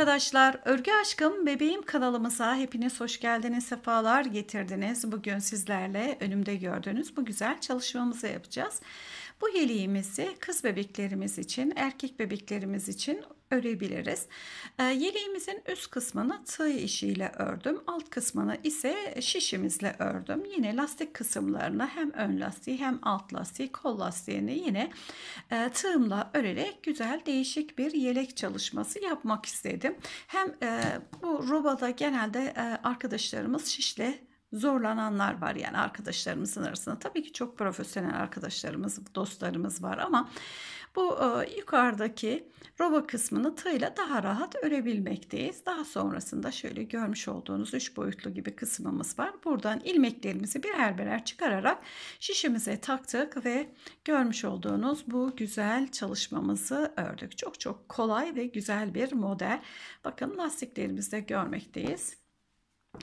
arkadaşlar, Örgü Aşkım Bebeğim kanalımıza hepiniz hoş geldiniz, sefalar getirdiniz. Bugün sizlerle önümde gördüğünüz bu güzel çalışmamızı yapacağız. Bu yeleğimizi kız bebeklerimiz için, erkek bebeklerimiz için örebiliriz. Ee, yeleğimizin üst kısmını tığ işiyle ördüm. Alt kısmını ise şişimizle ördüm. Yine lastik kısımlarını hem ön lastiği hem alt lastiği kol lastiğini yine e, tığımla örerek güzel değişik bir yelek çalışması yapmak istedim. Hem e, bu robada genelde e, arkadaşlarımız şişle zorlananlar var yani arkadaşlarımızın arasında. Tabii ki çok profesyonel arkadaşlarımız, dostlarımız var ama bu e, yukarıdaki Roba kısmını tığla daha rahat örebilmekteyiz. Daha sonrasında şöyle görmüş olduğunuz üç boyutlu gibi kısmımız var. Buradan ilmeklerimizi birer birer çıkararak şişimize taktık ve görmüş olduğunuz bu güzel çalışmamızı ördük. Çok çok kolay ve güzel bir model. Bakın lastiklerimizde görmekteyiz.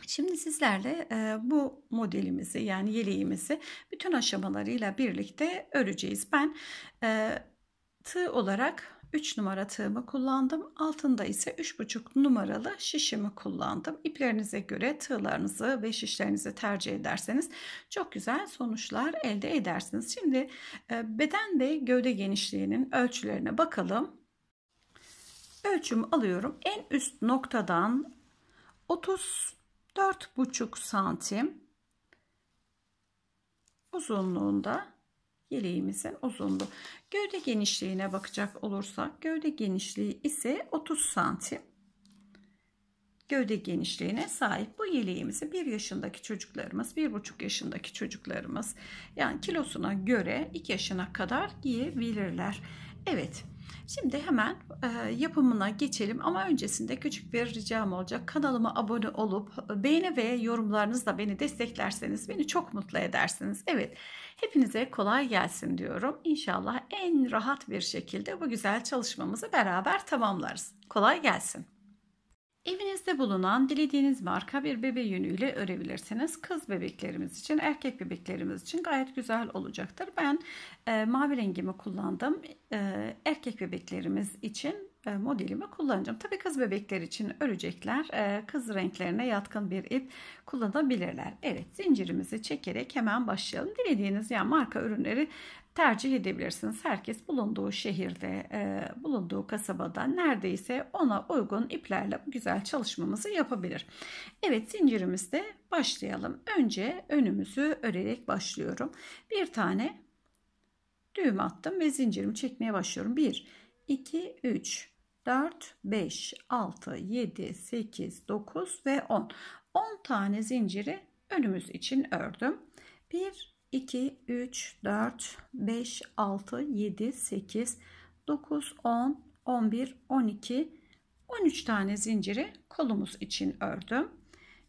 Şimdi sizlerle e, bu modelimizi yani yeleğimizi bütün aşamalarıyla birlikte öreceğiz. Ben e, tığ olarak 3 numara tığımı kullandım. Altında ise 3,5 numaralı şişimi kullandım. İplerinize göre tığlarınızı ve şişlerinizi tercih ederseniz çok güzel sonuçlar elde edersiniz. Şimdi e, beden ve gövde genişliğinin ölçülerine bakalım. Ölçümü alıyorum. En üst noktadan 34,5 santim uzunluğunda yeleğimizin uzunluğu. Gövde genişliğine bakacak olursak gövde genişliği ise 30 santim. Gövde genişliğine sahip bu yeleğimizi bir yaşındaki çocuklarımız, bir buçuk yaşındaki çocuklarımız yani kilosuna göre iki yaşına kadar giyebilirler. Evet. Şimdi hemen e, yapımına geçelim ama öncesinde küçük bir ricam olacak. Kanalıma abone olup e, beğeni ve yorumlarınızla beni desteklerseniz beni çok mutlu edersiniz. Evet hepinize kolay gelsin diyorum. İnşallah en rahat bir şekilde bu güzel çalışmamızı beraber tamamlarız. Kolay gelsin. Evinizde bulunan dilediğiniz marka bir bebe yünüyle örebilirsiniz. Kız bebeklerimiz için, erkek bebeklerimiz için gayet güzel olacaktır. Ben e, mavi rengimi kullandım. E, erkek bebeklerimiz için e, modelimi kullanacağım. Tabii kız bebekler için örecekler. E, kız renklerine yatkın bir ip kullanabilirler. Evet zincirimizi çekerek hemen başlayalım. Dilediğiniz ya yani marka ürünleri tercih edebilirsiniz. Herkes bulunduğu şehirde, e, bulunduğu kasabada neredeyse ona uygun iplerle güzel çalışmamızı yapabilir. Evet zincirimizde başlayalım. Önce önümüzü örerek başlıyorum. Bir tane düğüm attım ve zincirimi çekmeye başlıyorum. 1, 2, 3, 4, 5, 6, 7, 8, 9 ve 10. 10 tane zinciri önümüz için ördüm. 1, 2, 3, 4, 5, 6, 7, 8, 9, 10, 11, 12, 13 tane zinciri kolumuz için ördüm.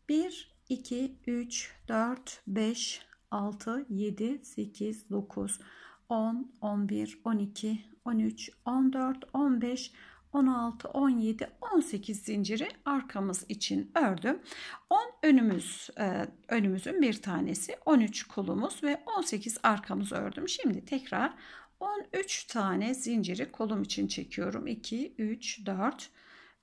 1, 2, 3, 4, 5, 6, 7, 8, 9, 10, 11, 12, 13, 14, 15, 16, 17, 18 zinciri arkamız için ördüm. 10 önümüz e, önümüzün bir tanesi, 13 kolumuz ve 18 arkamız ördüm. Şimdi tekrar 13 tane zinciri kolum için çekiyorum. 2, 3, 4,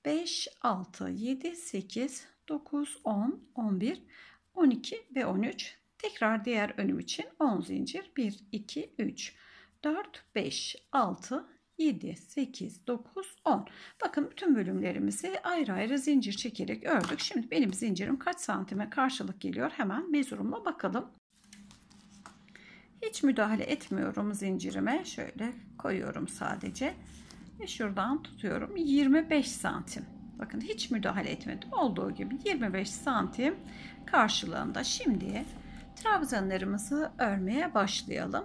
5, 6, 7, 8, 9, 10, 11, 12 ve 13. Tekrar diğer önüm için 10 zincir. 1, 2, 3, 4, 5, 6, 7, 8, 9, 10. Bakın bütün bölümlerimizi ayrı ayrı zincir çekerek ördük. Şimdi benim zincirim kaç santime karşılık geliyor hemen mezurumla bakalım. Hiç müdahale etmiyorum zincirime. Şöyle koyuyorum sadece. Ve şuradan tutuyorum 25 santim. Bakın hiç müdahale etmedim. Olduğu gibi 25 santim karşılığında. Şimdi trabzanlarımızı örmeye başlayalım.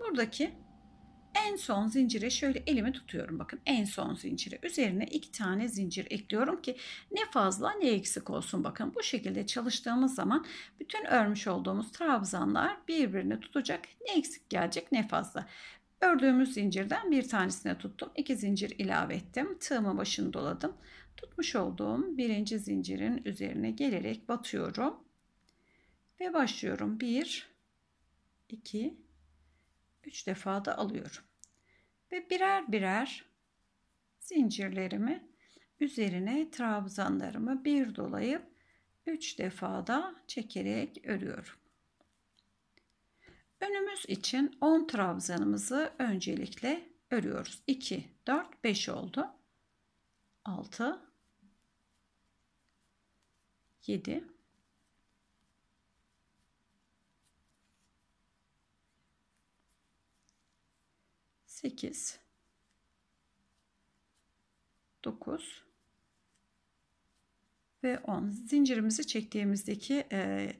Buradaki en son zincire şöyle elimi tutuyorum. Bakın en son zincire. Üzerine iki tane zincir ekliyorum ki ne fazla ne eksik olsun. Bakın bu şekilde çalıştığımız zaman bütün örmüş olduğumuz trabzanlar birbirini tutacak. Ne eksik gelecek ne fazla. Ördüğümüz zincirden bir tanesine tuttum. iki zincir ilave ettim. Tığımı başını doladım. Tutmuş olduğum birinci zincirin üzerine gelerek batıyorum. Ve başlıyorum. 1, 2, 3 defa da alıyorum ve birer birer zincirlerimi üzerine trabzanlarımı bir dolayıp 3 defa da çekerek örüyorum. Önümüz için 10 trabzanımızı öncelikle örüyoruz. 2, 4, 5 oldu. 6, 7, 8 9 ve 10 zincirimizi çektiğimizdeki e,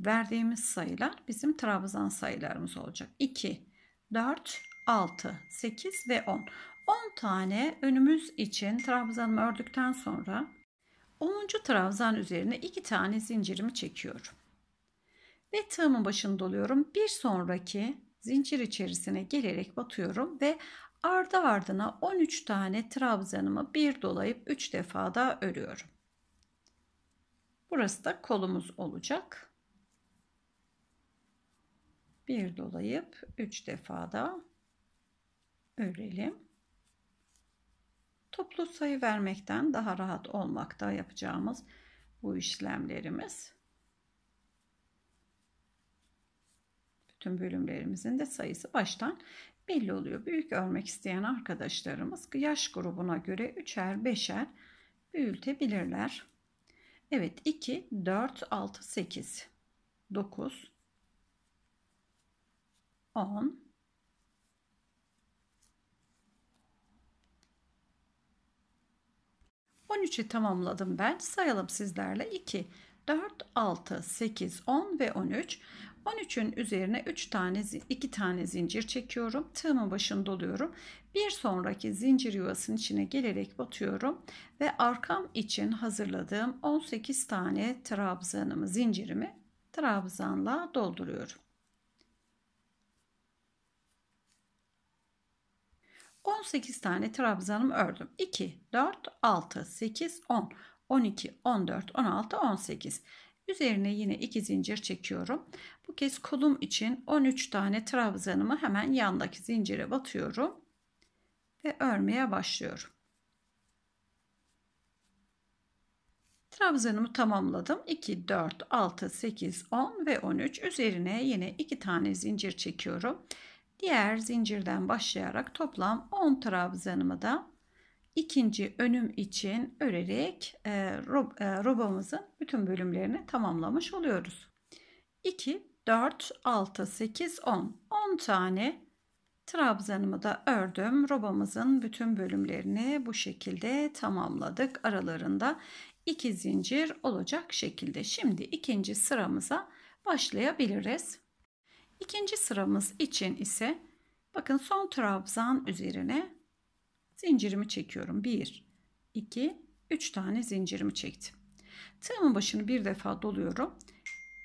verdiğimiz sayılar bizim trabzan sayılarımız olacak 2 4 6 8 ve 10 10 tane önümüz için trabzanımı ördükten sonra 10. trabzan üzerine 2 tane zincirimi çekiyorum ve tığımın başını doluyorum bir sonraki zincir içerisine gelerek batıyorum ve ardı ardına 13 tane trabzanımı bir dolayıp 3 defa daha örüyorum. Burası da kolumuz olacak. Bir dolayıp 3 defa da örelim. Toplu sayı vermekten daha rahat olmakta yapacağımız bu işlemlerimiz. Tüm bölümlerimizin de sayısı baştan belli oluyor. Büyük örmek isteyen arkadaşlarımız yaş grubuna göre 3'er, 5'er büyütebilirler. Evet 2, 4, 6, 8, 9, 10, 13'ü tamamladım ben. Sayalım sizlerle 2, 4, 6, 8, 10 ve 13. 13'ün üzerine 3 tane 2 tane zincir çekiyorum. Tığımın başını doluyorum. Bir sonraki zincir yuvasının içine gelerek batıyorum ve arkam için hazırladığım 18 tane trabzanımı zincirimi trabzanla dolduruyorum. 18 tane trabzanım ördüm. 2, 4, 6, 8, 10, 12, 14, 16, 18. Üzerine yine iki zincir çekiyorum. Bu kez kolum için 13 tane trabzanımı hemen yandaki zincire batıyorum ve örmeye başlıyorum. Trabzanımı tamamladım. 2, 4, 6, 8, 10 ve 13 üzerine yine 2 tane zincir çekiyorum. Diğer zincirden başlayarak toplam 10 trabzanımı da ikinci önüm için örerek e, rob, e, robamızın bütün bölümlerini tamamlamış oluyoruz. 2, 4, 6, 8, 10. 10 tane trabzanımı da ördüm. Robamızın bütün bölümlerini bu şekilde tamamladık. Aralarında 2 zincir olacak şekilde. Şimdi ikinci sıramıza başlayabiliriz. İkinci sıramız için ise bakın son trabzan üzerine Zincirimi çekiyorum. 1, 2, 3 tane zincirimi çektim. Tığımın başını bir defa doluyorum.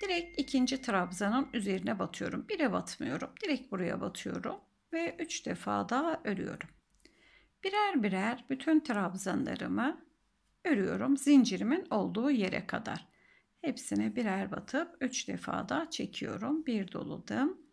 Direkt ikinci trabzanın üzerine batıyorum. Bire batmıyorum. Direkt buraya batıyorum. Ve 3 defa daha örüyorum. Birer birer bütün trabzanlarımı örüyorum. Zincirimin olduğu yere kadar. Hepsine birer batıp 3 defa da çekiyorum. Bir doludum.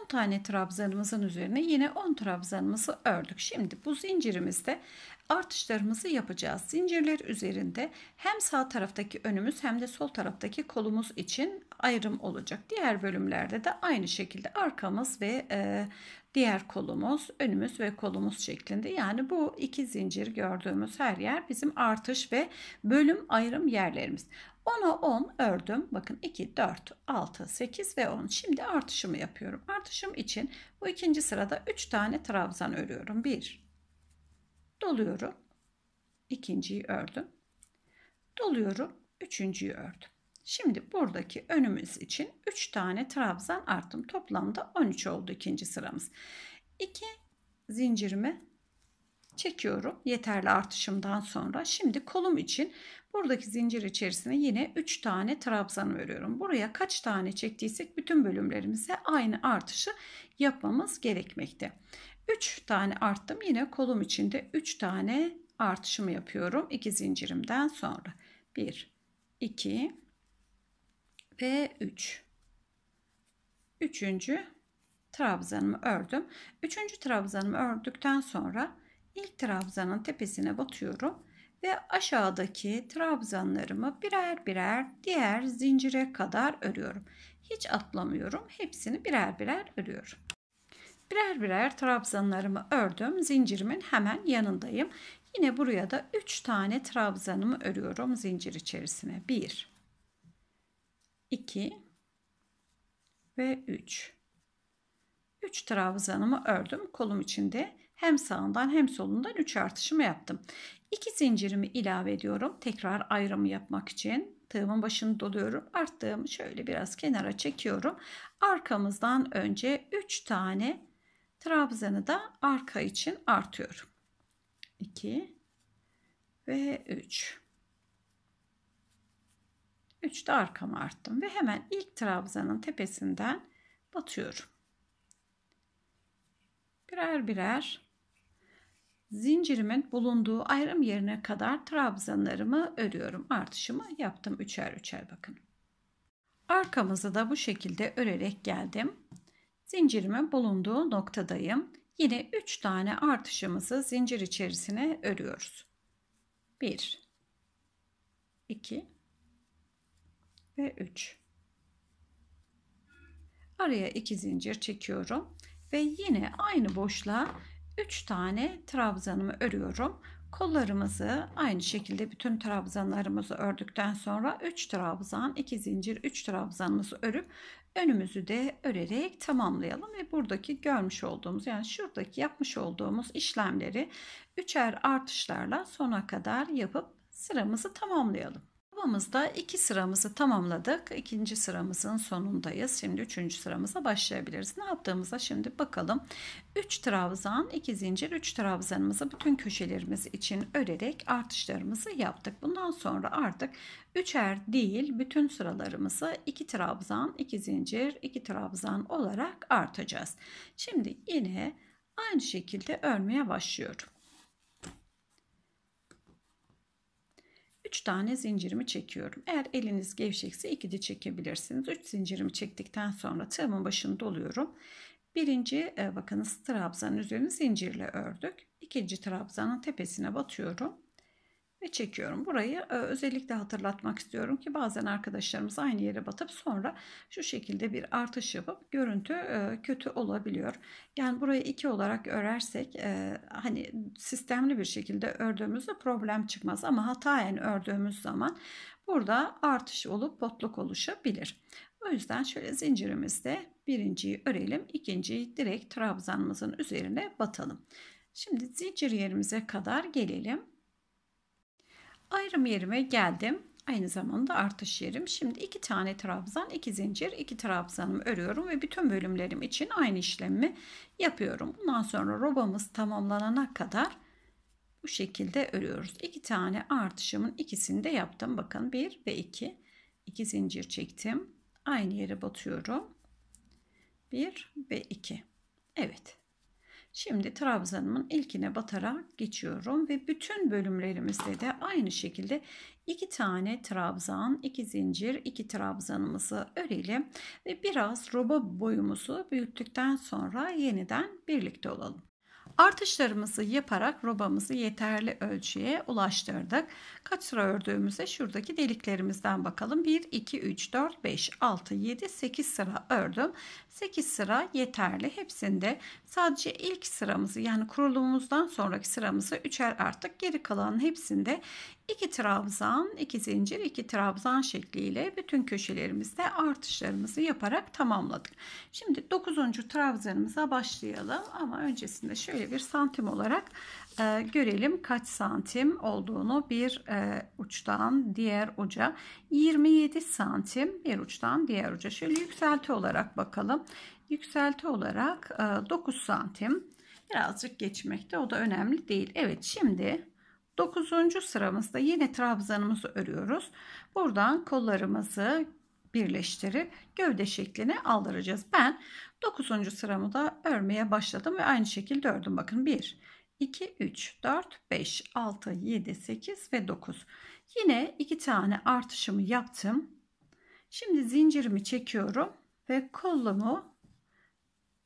10 tane trabzanımızın üzerine yine 10 trabzanımızı ördük. Şimdi bu zincirimizde artışlarımızı yapacağız. Zincirler üzerinde hem sağ taraftaki önümüz hem de sol taraftaki kolumuz için ayrım olacak. Diğer bölümlerde de aynı şekilde arkamız ve e, diğer kolumuz, önümüz ve kolumuz şeklinde. Yani bu iki zincir gördüğümüz her yer bizim artış ve bölüm ayrım yerlerimiz. 10'a 10 ördüm. Bakın 2, 4, 6, 8 ve 10. Şimdi artışımı yapıyorum. Artışım için bu ikinci sırada 3 tane trabzan örüyorum. 1, doluyorum. İkinciyi ördüm. Doluyorum. Üçüncüyü ördüm. Şimdi buradaki önümüz için 3 tane trabzan arttım. Toplamda 13 oldu ikinci sıramız. 2 zincirimi çekiyorum yeterli artışımdan sonra. Şimdi kolum için buradaki zincir içerisine yine 3 tane trabzan örüyorum. Buraya kaç tane çektiysek bütün bölümlerimize aynı artışı yapmamız gerekmekte. 3 tane arttım yine kolum içinde 3 tane artışımı yapıyorum 2 zincirimden sonra. 1 2 ve 3. Üçüncü trabzanımı ördüm. Üçüncü trabzanımı ördükten sonra ilk trabzanın tepesine batıyorum ve aşağıdaki trabzanlarımı birer birer diğer zincire kadar örüyorum. Hiç atlamıyorum. Hepsini birer birer örüyorum. Birer birer trabzanlarımı ördüm. Zincirimin hemen yanındayım. Yine buraya da 3 tane trabzanımı örüyorum zincir içerisine. 1 2 ve 3. 3 trabzanımı ördüm. Kolum içinde hem sağından hem solundan 3 artışımı yaptım. 2 zincirimi ilave ediyorum. Tekrar ayrımı yapmak için. Tığımın başını doluyorum. Arttığımı şöyle biraz kenara çekiyorum. Arkamızdan önce 3 tane trabzanı da arka için artıyorum. 2 ve 3. 3 de arkama arttım ve hemen ilk trabzanın tepesinden batıyorum. Birer birer Zincirimin bulunduğu ayrım yerine kadar trabzanlarımı örüyorum. Artışımı yaptım üçer üçer bakın. Arkamızı da bu şekilde örerek geldim. Zincirimin bulunduğu noktadayım. Yine 3 tane artışımızı zincir içerisine örüyoruz. 1 2 ve 3 Araya 2 zincir çekiyorum ve yine aynı boşluğa 3 tane trabzanımı örüyorum. Kollarımızı aynı şekilde bütün trabzanlarımızı ördükten sonra 3 trabzan, 2 zincir, 3 trabzanımızı örüp önümüzü de örerek tamamlayalım ve buradaki görmüş olduğumuz yani şuradaki yapmış olduğumuz işlemleri üçer artışlarla sona kadar yapıp sıramızı tamamlayalım. Uygulamamızda iki sıramızı tamamladık. İkinci sıramızın sonundayız. Şimdi üçüncü sıramıza başlayabiliriz. Ne yaptığımıza şimdi bakalım. Üç trabzan, iki zincir, üç trabzanımızı bütün köşelerimiz için örerek artışlarımızı yaptık. Bundan sonra artık üçer değil bütün sıralarımızı iki trabzan, iki zincir, iki trabzan olarak artacağız. Şimdi yine aynı şekilde örmeye başlıyorum. 3 tane zincirimi çekiyorum. Eğer eliniz gevşekse 2 de çekebilirsiniz. 3 zincirimi çektikten sonra tığımın başını doluyorum. Birinci e, bakınız trabzanın üzerine zincirle ördük. İkinci trabzanın tepesine batıyorum ve çekiyorum. Burayı e, özellikle hatırlatmak istiyorum ki bazen arkadaşlarımız aynı yere batıp sonra şu şekilde bir artış yapıp görüntü e, kötü olabiliyor. Yani burayı iki olarak örersek e, hani sistemli bir şekilde ördüğümüzde problem çıkmaz ama hatayen ördüğümüz zaman burada artış olup botluk oluşabilir. O yüzden şöyle zincirimizde birinciyi örelim, ikinciyi direkt trabzanımızın üzerine batalım. Şimdi zincir yerimize kadar gelelim. Ayrım yerime geldim. Aynı zamanda artış yerim. Şimdi iki tane trabzan, iki zincir, iki trabzanımı örüyorum ve bütün bölümlerim için aynı işlemi yapıyorum. Bundan sonra robamız tamamlanana kadar bu şekilde örüyoruz. İki tane artışımın ikisini de yaptım. Bakın bir ve iki. İki zincir çektim. Aynı yere batıyorum. Bir ve iki. Evet. Şimdi trabzanımın ilkine batarak geçiyorum ve bütün bölümlerimizde de aynı şekilde iki tane trabzan, iki zincir, iki trabzanımızı örelim ve biraz roba boyumuzu büyüttükten sonra yeniden birlikte olalım. Artışlarımızı yaparak robamızı yeterli ölçüye ulaştırdık. Kaç sıra ördüğümüzde şuradaki deliklerimizden bakalım. 1, 2, 3, 4, 5, 6, 7, 8 sıra ördüm. 8 sıra yeterli. Hepsinde sadece ilk sıramızı yani kurulumumuzdan sonraki sıramızı üçer arttık. Geri kalanın hepsinde 2 trabzan, 2 zincir, 2 trabzan şekliyle bütün köşelerimizde artışlarımızı yaparak tamamladık. Şimdi 9. trabzanımıza başlayalım ama öncesinde şöyle bir santim olarak e, görelim kaç santim olduğunu bir e, uçtan diğer uca 27 santim bir uçtan diğer uca şöyle yükselti olarak bakalım yükselti olarak e, 9 santim birazcık geçmekte o da önemli değil Evet şimdi 9. sıramızda yine trabzanımızı örüyoruz buradan kollarımızı birleştirip gövde şeklini aldıracağız ben 9. sıramı da örmeye başladım ve aynı şekilde ördüm bakın 1 2, 3, 4, 5, 6, 7, 8 ve 9. Yine iki tane artışımı yaptım. Şimdi zincirimi çekiyorum ve kolumu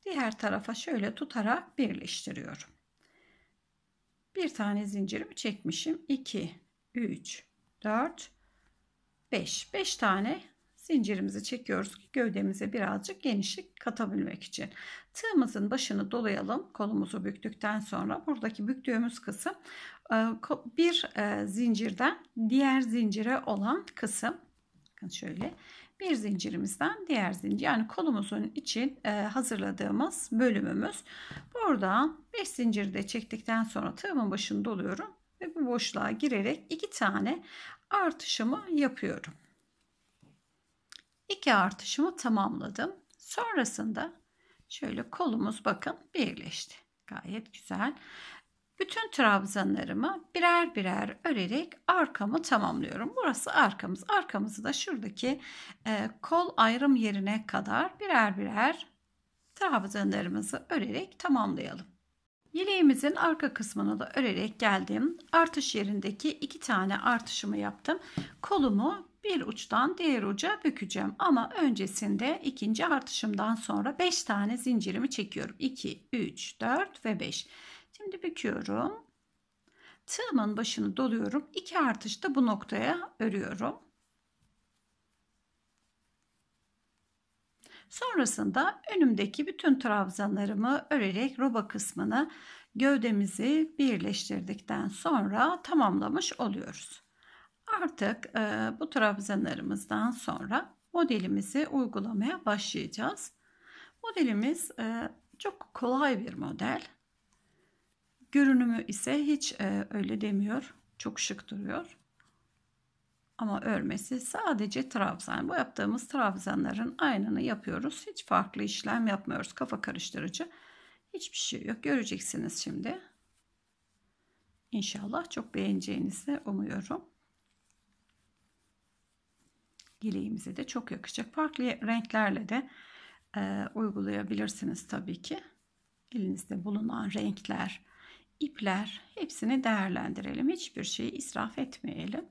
diğer tarafa şöyle tutarak birleştiriyorum. Bir tane zincirimi çekmişim. 2, 3, 4, 5. 5 tane Zincirimizi çekiyoruz ki gövdemize birazcık genişlik katabilmek için. Tığımızın başını dolayalım. Kolumuzu büktükten sonra buradaki büktüğümüz kısım e, bir e, zincirden diğer zincire olan kısım. Bakın şöyle bir zincirimizden diğer zincir yani kolumuzun için e, hazırladığımız bölümümüz. Buradan 5 zinciri de çektikten sonra tığımın başını doluyorum ve bu boşluğa girerek iki tane artışımı yapıyorum. 2 artışımı tamamladım. Sonrasında şöyle kolumuz bakın birleşti. Gayet güzel. Bütün trabzanlarımı birer birer örerek arkamı tamamlıyorum. Burası arkamız. Arkamızı da şuradaki e, kol ayrım yerine kadar birer birer trabzanlarımızı örerek tamamlayalım. Yeleğimizin arka kısmını da örerek geldim. Artış yerindeki iki tane artışımı yaptım. Kolumu bir uçtan diğer uca bükeceğim. Ama öncesinde ikinci artışımdan sonra 5 tane zincirimi çekiyorum. 2, 3, 4 ve 5. Şimdi büküyorum. Tığımın başını doluyorum. 2 artışta bu noktaya örüyorum. Sonrasında önümdeki bütün trabzanlarımı örerek roba kısmını gövdemizi birleştirdikten sonra tamamlamış oluyoruz. Artık e, bu trabzanlarımızdan sonra modelimizi uygulamaya başlayacağız. Modelimiz e, çok kolay bir model. Görünümü ise hiç e, öyle demiyor. Çok şık duruyor. Ama örmesi sadece trabzan. Bu yaptığımız trabzanların aynını yapıyoruz. Hiç farklı işlem yapmıyoruz. Kafa karıştırıcı. Hiçbir şey yok. Göreceksiniz şimdi. İnşallah çok beğeneceğinizi umuyorum. Yeleğimize de çok yakışacak. Farklı renklerle de e, uygulayabilirsiniz tabii ki. Elinizde bulunan renkler, ipler hepsini değerlendirelim. Hiçbir şeyi israf etmeyelim.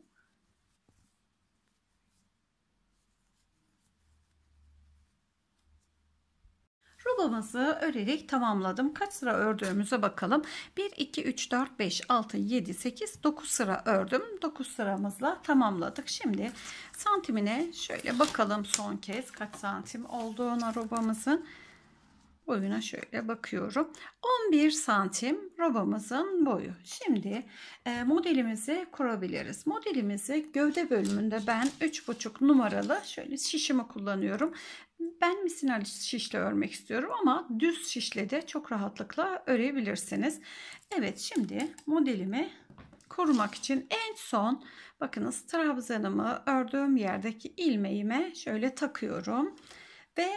Sıramızı örerek tamamladım. Kaç sıra ördüğümüze bakalım. 1, 2, 3, 4, 5, 6, 7, 8, 9 sıra ördüm. 9 sıramızla tamamladık. Şimdi santimine şöyle bakalım son kez kaç santim olduğuna robamızın. Boyuna şöyle bakıyorum. 11 santim robamızın boyu. Şimdi e, modelimizi kurabiliriz. Modelimizi gövde bölümünde ben 3,5 numaralı şöyle şişimi kullanıyorum. Ben misinal şişle örmek istiyorum ama düz şişle de çok rahatlıkla örebilirsiniz. Evet şimdi modelimi korumak için en son bakınız trabzanımı ördüğüm yerdeki ilmeğime şöyle takıyorum ve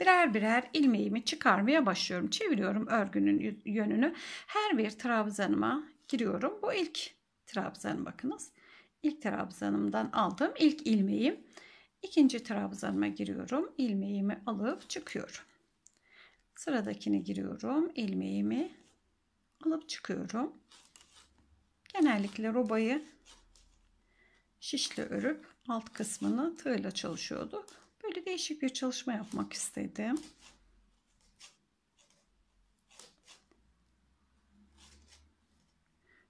birer birer ilmeğimi çıkarmaya başlıyorum. Çeviriyorum örgünün yönünü. Her bir trabzanıma giriyorum. Bu ilk trabzanım bakınız. İlk trabzanımdan aldım. ilk ilmeğim. İkinci trabzanıma giriyorum. ilmeğimi alıp çıkıyorum. Sıradakine giriyorum. ilmeğimi alıp çıkıyorum. Genellikle robayı şişle örüp alt kısmını tığla çalışıyordu. Böyle değişik bir çalışma yapmak istedim.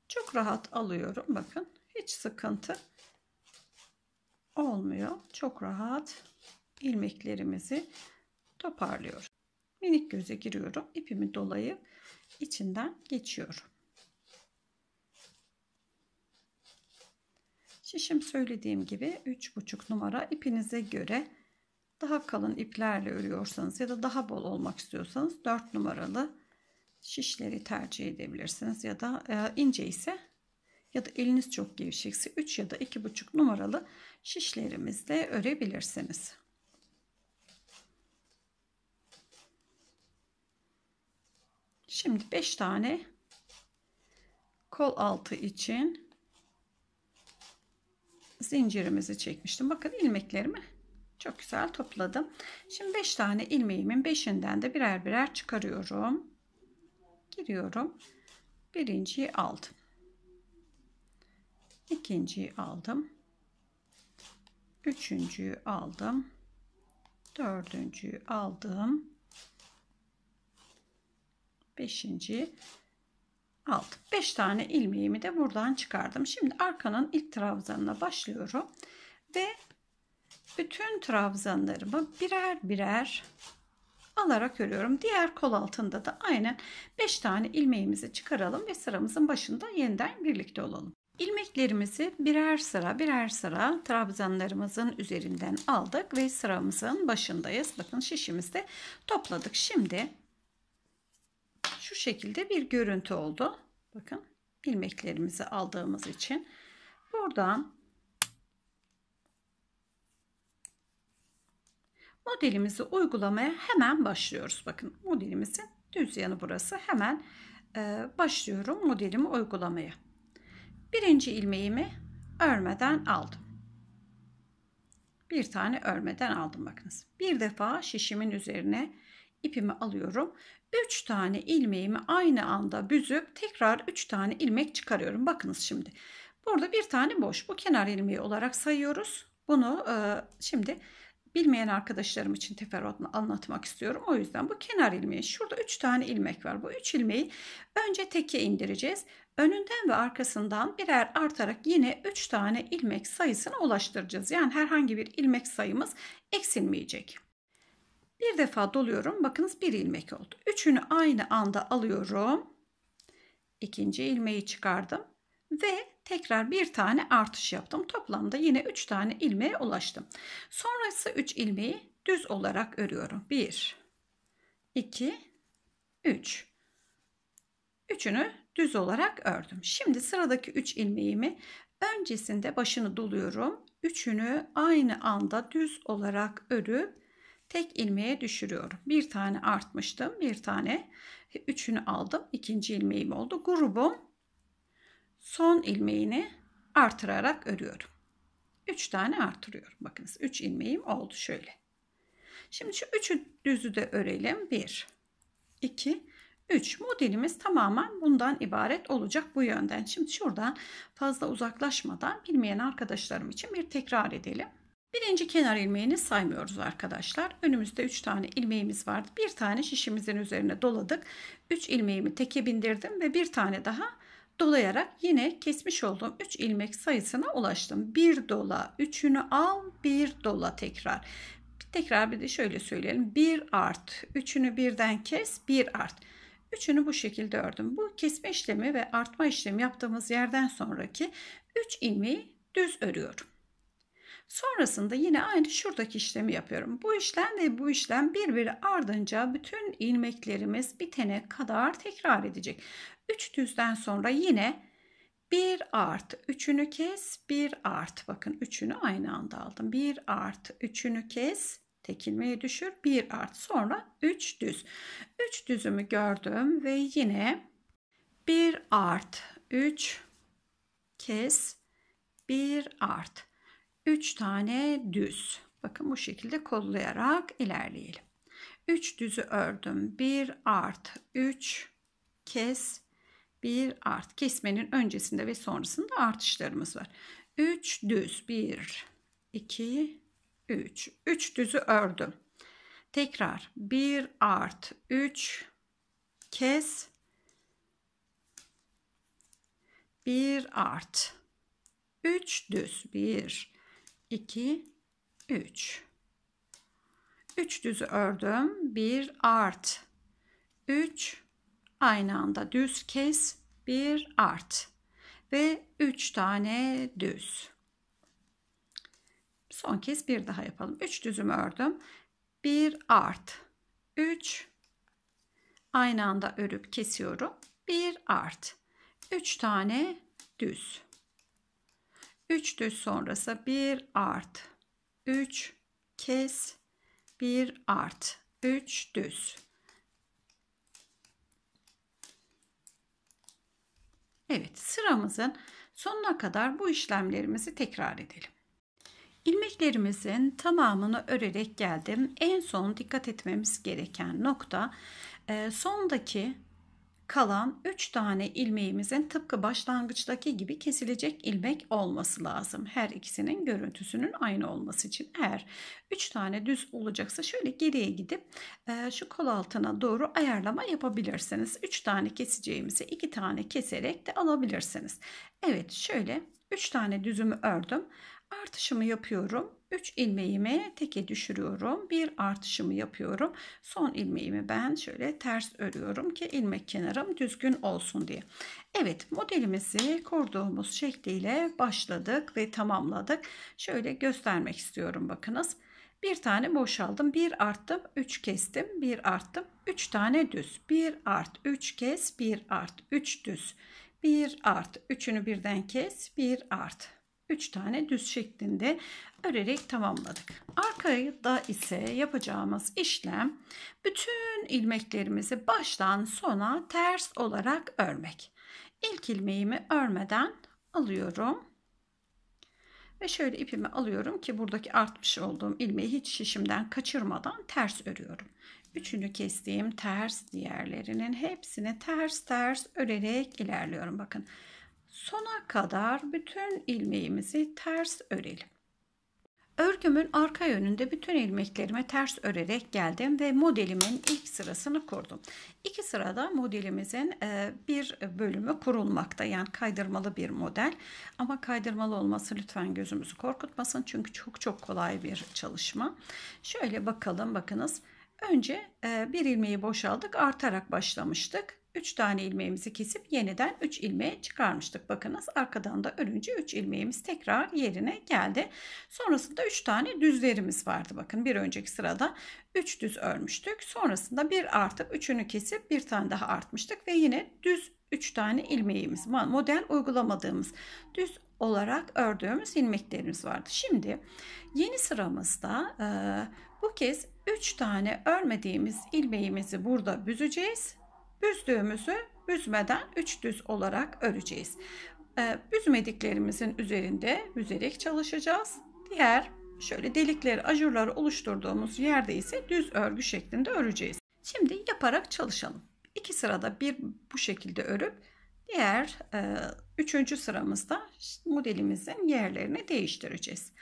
Çok rahat alıyorum. Bakın hiç sıkıntı olmuyor. Çok rahat ilmeklerimizi toparlıyor Minik göze giriyorum. İpimi dolayıp içinden geçiyorum. Şişim söylediğim gibi 3,5 numara ipinize göre daha kalın iplerle örüyorsanız ya da daha bol olmak istiyorsanız 4 numaralı şişleri tercih edebilirsiniz ya da e, ince ise ya da eliniz çok gevşekse 3 ya da 2,5 numaralı şişlerimizle örebilirsiniz. Şimdi 5 tane kol altı için zincirimizi çekmiştim. Bakın ilmeklerimi çok güzel topladım. Şimdi 5 tane ilmeğimin 5'inden de birer birer çıkarıyorum. Giriyorum. Birinciyi aldım. İkinciyi aldım. Üçüncüyü aldım. Dördüncüyü aldım. Beşinci aldım. Beş tane ilmeğimi de buradan çıkardım. Şimdi arkanın ilk trabzanına başlıyorum. Ve bütün trabzanlarımı birer birer alarak örüyorum. Diğer kol altında da aynen beş tane ilmeğimizi çıkaralım ve sıramızın başında yeniden birlikte olalım. İlmeklerimizi birer sıra birer sıra trabzanlarımızın üzerinden aldık ve sıramızın başındayız. Bakın şişimizde topladık. Şimdi şu şekilde bir görüntü oldu. Bakın ilmeklerimizi aldığımız için buradan modelimizi uygulamaya hemen başlıyoruz. Bakın modelimizin düz yanı burası. Hemen e, başlıyorum modelimi uygulamaya. Birinci ilmeğimi örmeden aldım. Bir tane örmeden aldım bakınız. Bir defa şişimin üzerine ipimi alıyorum. 3 tane ilmeğimi aynı anda büzüp tekrar 3 tane ilmek çıkarıyorum. Bakınız şimdi. Burada bir tane boş. Bu kenar ilmeği olarak sayıyoruz. Bunu e, şimdi bilmeyen arkadaşlarım için teferruatını anlatmak istiyorum. O yüzden bu kenar ilmeği şurada 3 tane ilmek var. Bu 3 ilmeği önce teke indireceğiz önünden ve arkasından birer artarak yine 3 tane ilmek sayısına ulaştıracağız. Yani herhangi bir ilmek sayımız eksilmeyecek. Bir defa doluyorum. Bakınız bir ilmek oldu. Üçünü aynı anda alıyorum. İkinci ilmeği çıkardım ve tekrar bir tane artış yaptım. Toplamda yine 3 tane ilmeğe ulaştım. Sonrası 3 ilmeği düz olarak örüyorum. 1 2 3 Üçünü düz olarak ördüm. Şimdi sıradaki 3 ilmeğimi öncesinde başını doluyorum. Üçünü aynı anda düz olarak örüp tek ilmeğe düşürüyorum. Bir tane artmıştım. Bir tane üçünü aldım. ikinci ilmeğim oldu. Grubum son ilmeğini artırarak örüyorum. Üç tane artırıyorum. Bakınız üç ilmeğim oldu şöyle. Şimdi şu üçü düzü de örelim. 1 2 3. Modelimiz tamamen bundan ibaret olacak bu yönden. Şimdi şuradan fazla uzaklaşmadan bilmeyen arkadaşlarım için bir tekrar edelim. Birinci kenar ilmeğini saymıyoruz arkadaşlar. Önümüzde 3 tane ilmeğimiz vardı. Bir tane şişimizin üzerine doladık. 3 ilmeğimi teke bindirdim ve bir tane daha dolayarak yine kesmiş olduğum 3 ilmek sayısına ulaştım. 1 dola 3'ünü al 1 dola tekrar. Tekrar bir de şöyle söyleyelim. 1 art 3'ünü birden kes 1 art. Üçünü bu şekilde ördüm. Bu kesme işlemi ve artma işlemi yaptığımız yerden sonraki 3 ilmeği düz örüyorum. Sonrasında yine aynı şuradaki işlemi yapıyorum. Bu işlem ve bu işlem birbiri ardınca bütün ilmeklerimiz bitene kadar tekrar edecek. 3 düzden sonra yine 1 art 3'ünü kes 1 art bakın 3'ünü aynı anda aldım. 1 art 3'ünü kes tekilmeyi düşür. 1 art sonra 3 düz. 3 düzümü gördüm ve yine 1 art 3 kez 1 art 3 tane düz. Bakın bu şekilde kollayarak ilerleyelim. 3 düzü ördüm. 1 art 3 kez 1 art. Kesmenin öncesinde ve sonrasında artışlarımız var. 3 düz 1 2 3. 3 düzü ördüm. Tekrar 1 art 3 kez, 1 art 3 düz 1 2 3 3 düzü ördüm 1 art 3 aynı anda düz kes 1 art ve 3 tane düz Son kez bir daha yapalım. 3 düzüm ördüm. 1 art 3 aynı anda örüp kesiyorum. 1 art 3 tane düz. 3 düz sonrası 1 art 3 kes 1 art 3 düz. Evet sıramızın sonuna kadar bu işlemlerimizi tekrar edelim. İlmeklerimizin tamamını örerek geldim. En son dikkat etmemiz gereken nokta e, sondaki kalan 3 tane ilmeğimizin tıpkı başlangıçtaki gibi kesilecek ilmek olması lazım. Her ikisinin görüntüsünün aynı olması için eğer 3 tane düz olacaksa şöyle geriye gidip e, şu kol altına doğru ayarlama yapabilirsiniz. 3 tane keseceğimizi 2 tane keserek de alabilirsiniz. Evet şöyle 3 tane düzümü ördüm artışımı yapıyorum. 3 ilmeğimi teke düşürüyorum. Bir artışımı yapıyorum. Son ilmeğimi ben şöyle ters örüyorum ki ilmek kenarım düzgün olsun diye. Evet modelimizi kurduğumuz şekliyle başladık ve tamamladık. Şöyle göstermek istiyorum bakınız. Bir tane boşaldım, bir arttım, 3 kestim, bir arttım, 3 tane düz. bir art 3 kes, bir art 3 düz. bir art 3'ünü birden kes, bir art 3 tane düz şeklinde örerek tamamladık. Arkada ise yapacağımız işlem bütün ilmeklerimizi baştan sona ters olarak örmek. İlk ilmeğimi örmeden alıyorum. Ve şöyle ipimi alıyorum ki buradaki artmış olduğum ilmeği hiç şişimden kaçırmadan ters örüyorum. Üçünü kestiğim ters diğerlerinin hepsini ters ters örerek ilerliyorum. Bakın Sona kadar bütün ilmeğimizi ters örelim. Örgümün arka yönünde bütün ilmeklerimi ters örerek geldim ve modelimin ilk sırasını kurdum. İki sırada modelimizin e, bir bölümü kurulmakta yani kaydırmalı bir model ama kaydırmalı olması lütfen gözümüzü korkutmasın çünkü çok çok kolay bir çalışma. Şöyle bakalım bakınız önce e, bir ilmeği boşaldık artarak başlamıştık 3 tane ilmeğimizi kesip yeniden 3 ilmeğe çıkarmıştık. Bakınız arkadan da örünce 3 ilmeğimiz tekrar yerine geldi. Sonrasında 3 tane düzlerimiz vardı. Bakın bir önceki sırada 3 düz örmüştük. Sonrasında bir artıp 3'ünü kesip bir tane daha artmıştık ve yine düz 3 tane ilmeğimiz model uygulamadığımız düz olarak ördüğümüz ilmeklerimiz vardı. Şimdi yeni sıramızda e, bu kez 3 tane örmediğimiz ilmeğimizi burada büzeceğiz Büzdüğümüzü büzmeden üç düz olarak öreceğiz. Ee, büzmediklerimizin üzerinde büzerek çalışacağız. Diğer şöyle delikleri, ajurları oluşturduğumuz yerde ise düz örgü şeklinde öreceğiz. Şimdi yaparak çalışalım. İki sırada bir bu şekilde örüp diğer e, üçüncü sıramızda modelimizin yerlerini değiştireceğiz.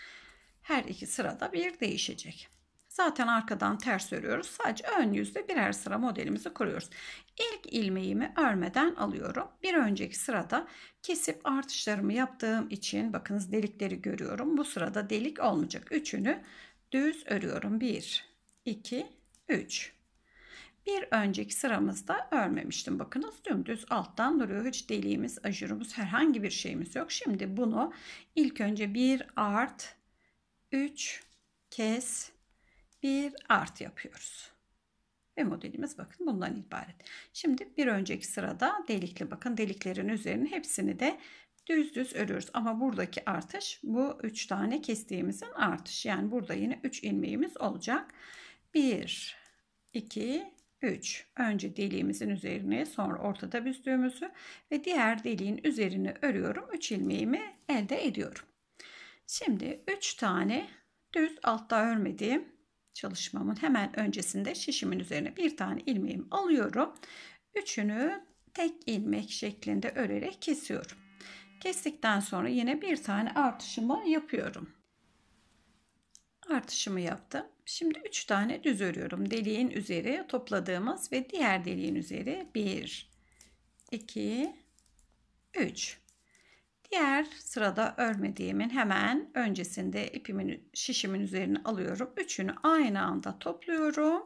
Her iki sırada bir değişecek. Zaten arkadan ters örüyoruz. Sadece ön yüzde birer sıra modelimizi kuruyoruz. İlk ilmeğimi örmeden alıyorum. Bir önceki sırada kesip artışlarımı yaptığım için bakınız delikleri görüyorum. Bu sırada delik olmayacak. Üçünü düz örüyorum. 1, 2, 3. Bir önceki sıramızda örmemiştim. Bakınız dümdüz alttan duruyor. Hiç deliğimiz, ajurumuz, herhangi bir şeyimiz yok. Şimdi bunu ilk önce bir art 3 kez bir art yapıyoruz. Ve modelimiz bakın bundan ibaret. Şimdi bir önceki sırada delikli bakın deliklerin üzerine hepsini de düz düz örüyoruz. Ama buradaki artış bu 3 tane kestiğimizin artış. Yani burada yine 3 ilmeğimiz olacak. 1, 2, 3. Önce deliğimizin üzerine sonra ortada büzdüğümüzü ve diğer deliğin üzerine örüyorum. 3 ilmeğimi elde ediyorum. Şimdi 3 tane düz altta örmediğim çalışmamın hemen öncesinde şişimin üzerine bir tane ilmeğimi alıyorum. Üçünü tek ilmek şeklinde örerek kesiyorum. Kestikten sonra yine bir tane artışımı yapıyorum. Artışımı yaptım. Şimdi 3 tane düz örüyorum. Deliğin üzeri topladığımız ve diğer deliğin üzeri 1 2 3 Diğer sırada örmediğimin hemen öncesinde ipimin şişimin üzerine alıyorum. Üçünü aynı anda topluyorum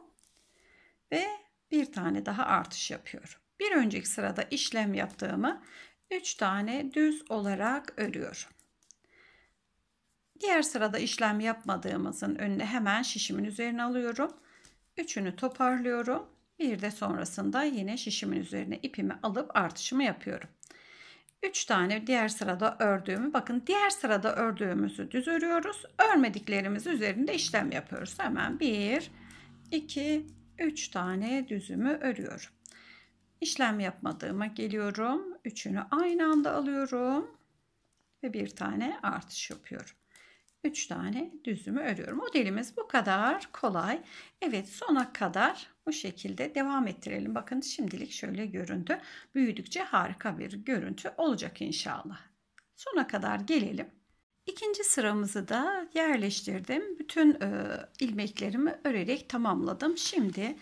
ve bir tane daha artış yapıyorum. Bir önceki sırada işlem yaptığımı 3 tane düz olarak örüyorum. Diğer sırada işlem yapmadığımızın önüne hemen şişimin üzerine alıyorum. Üçünü toparlıyorum. Bir de sonrasında yine şişimin üzerine ipimi alıp artışımı yapıyorum. 3 tane diğer sırada ördüğümü bakın diğer sırada ördüğümüzü düz örüyoruz. Örmediklerimiz üzerinde işlem yapıyoruz. Hemen 1 2 3 tane düzümü örüyorum. İşlem yapmadığıma geliyorum. Üçünü aynı anda alıyorum ve bir tane artış yapıyorum. 3 tane düzümü örüyorum. Modelimiz bu kadar kolay. Evet sona kadar bu şekilde devam ettirelim. Bakın şimdilik şöyle göründü. Büyüdükçe harika bir görüntü olacak inşallah. Sona kadar gelelim. İkinci sıramızı da yerleştirdim. Bütün e, ilmeklerimi örerek tamamladım. Şimdi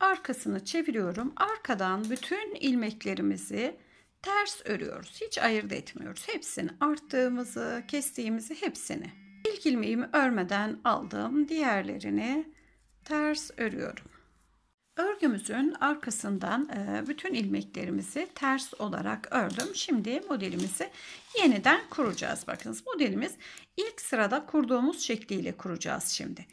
arkasını çeviriyorum. Arkadan bütün ilmeklerimizi ters örüyoruz. Hiç ayırt etmiyoruz. Hepsini arttığımızı, kestiğimizi hepsini. İlk ilmeğimi örmeden aldım. Diğerlerini ters örüyorum. Örgümüzün arkasından e, bütün ilmeklerimizi ters olarak ördüm. Şimdi modelimizi yeniden kuracağız. Bakınız modelimiz ilk sırada kurduğumuz şekliyle kuracağız şimdi.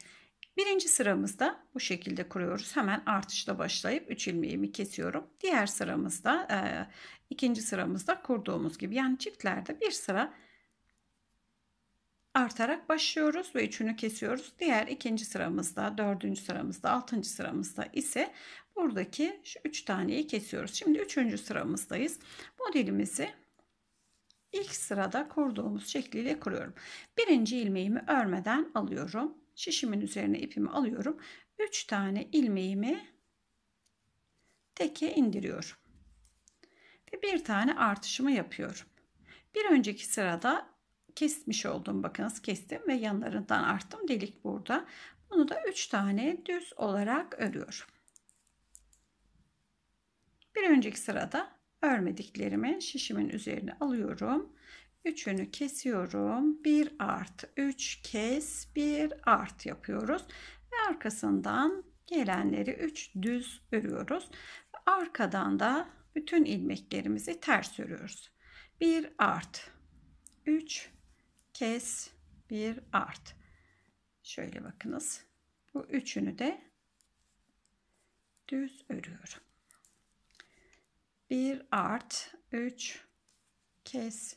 Birinci sıramızda bu şekilde kuruyoruz. Hemen artışla başlayıp 3 ilmeğimi kesiyorum. Diğer sıramızda e, ikinci sıramızda kurduğumuz gibi yani çiftlerde bir sıra artarak başlıyoruz ve üçünü kesiyoruz. Diğer ikinci sıramızda, dördüncü sıramızda, altıncı sıramızda ise buradaki şu üç taneyi kesiyoruz. Şimdi üçüncü sıramızdayız. Modelimizi ilk sırada kurduğumuz şekliyle kuruyorum. Birinci ilmeğimi örmeden alıyorum. Şişimin üzerine ipimi alıyorum. Üç tane ilmeğimi teke indiriyorum. Ve bir tane artışımı yapıyorum. Bir önceki sırada kesmiş oldum. Bakınız kestim ve yanlarından arttım delik burada. Bunu da 3 tane düz olarak örüyorum. Bir önceki sırada örmediklerimi şişimin üzerine alıyorum. Üçünü kesiyorum. 1 art, 3 kes 1 art yapıyoruz. Ve arkasından gelenleri 3 düz örüyoruz. Arkadan da bütün ilmeklerimizi ters örüyoruz. 1 art 3 kes, bir art. Şöyle bakınız. Bu üçünü de düz örüyorum. Bir art, üç kes,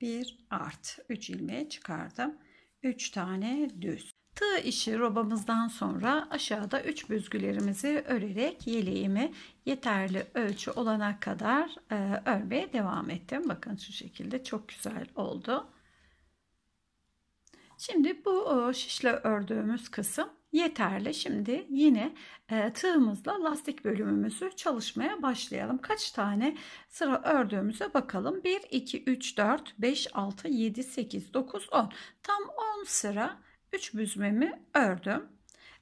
bir art. Üç ilmeği çıkardım. Üç tane düz. Tığ işi robamızdan sonra aşağıda 3 büzgülerimizi örerek yeleğimi yeterli ölçü olana kadar e, örmeye devam ettim. Bakın şu şekilde çok güzel oldu. Şimdi bu e, şişle ördüğümüz kısım yeterli. Şimdi yine e, tığımızla lastik bölümümüzü çalışmaya başlayalım. Kaç tane sıra ördüğümüze bakalım. 1, 2, 3, 4, 5, 6, 7, 8, 9, 10. Tam 10 sıra 3 büzmemi ördüm.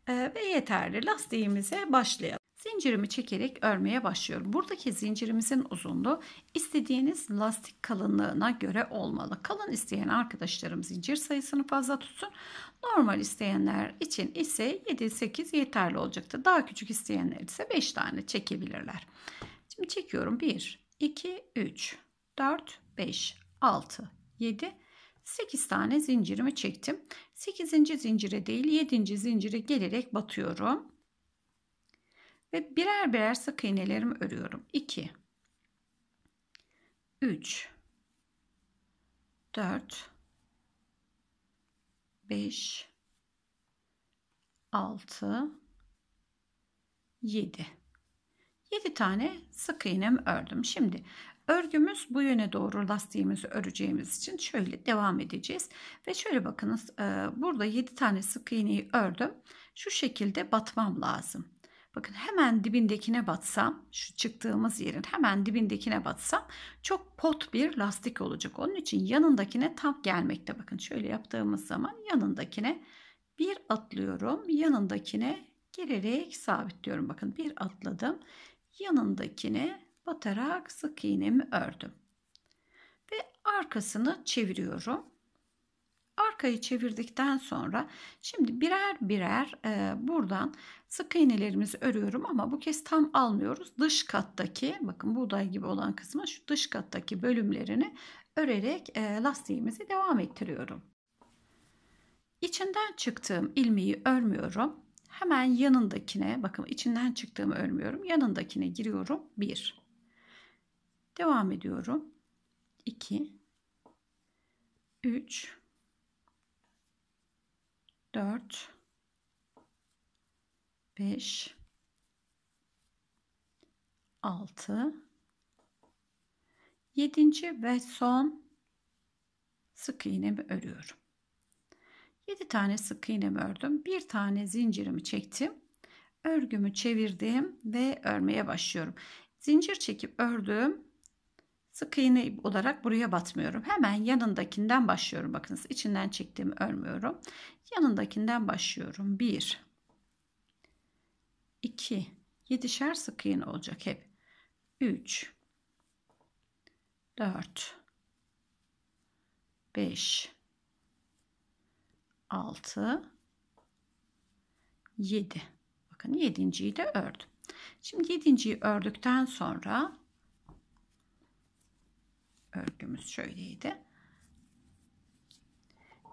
E, ve yeterli. Lastiğimize başlayalım zincirimi çekerek örmeye başlıyorum. Buradaki zincirimizin uzunluğu istediğiniz lastik kalınlığına göre olmalı. Kalın isteyen arkadaşlarım zincir sayısını fazla tutsun. Normal isteyenler için ise 7-8 yeterli olacaktı. Daha küçük isteyenler ise 5 tane çekebilirler. Şimdi çekiyorum 1, 2, 3, 4, 5, 6, 7, 8 tane zincirimi çektim. 8. zincire değil 7. zincire gelerek batıyorum ve birer birer sık iğnelerimi örüyorum. 2 3 4 5 6 7 7 tane sık iğnem ördüm. Şimdi örgümüz bu yöne doğru lastiğimizi öreceğimiz için şöyle devam edeceğiz. Ve şöyle bakınız burada 7 tane sık iğneyi ördüm. Şu şekilde batmam lazım. Bakın hemen dibindekine batsam, şu çıktığımız yerin hemen dibindekine batsam çok pot bir lastik olacak. Onun için yanındakine tam gelmekte. Bakın şöyle yaptığımız zaman yanındakine bir atlıyorum. Yanındakine girerek sabitliyorum. Bakın bir atladım. Yanındakine batarak sık iğnemi ördüm. Ve arkasını çeviriyorum. Arkayı çevirdikten sonra şimdi birer birer e, buradan sık iğnelerimizi örüyorum ama bu kez tam almıyoruz. Dış kattaki bakın buğday gibi olan kısmı şu dış kattaki bölümlerini örerek e, lastiğimizi devam ettiriyorum. İçinden çıktığım ilmeği örmüyorum. Hemen yanındakine bakın içinden çıktığımı örmüyorum. Yanındakine giriyorum. 1 Devam ediyorum. 2 3 4 5 6 7. ve son sık iğnemi örüyorum. 7 tane sık iğnemi ördüm. Bir tane zincirimi çektim. Örgümü çevirdim ve örmeye başlıyorum. Zincir çekip ördüm. Sık iğne olarak buraya batmıyorum. Hemen yanındakinden başlıyorum. Bakınız içinden çektiğimi örmüyorum. Yanındakinden başlıyorum. 1 2 7'şer sık iğne olacak hep. 3 4 5 6 7 bakın yedinciyi de ördüm şimdi yedinciyi ördükten sonra örgümüz şöyleydi.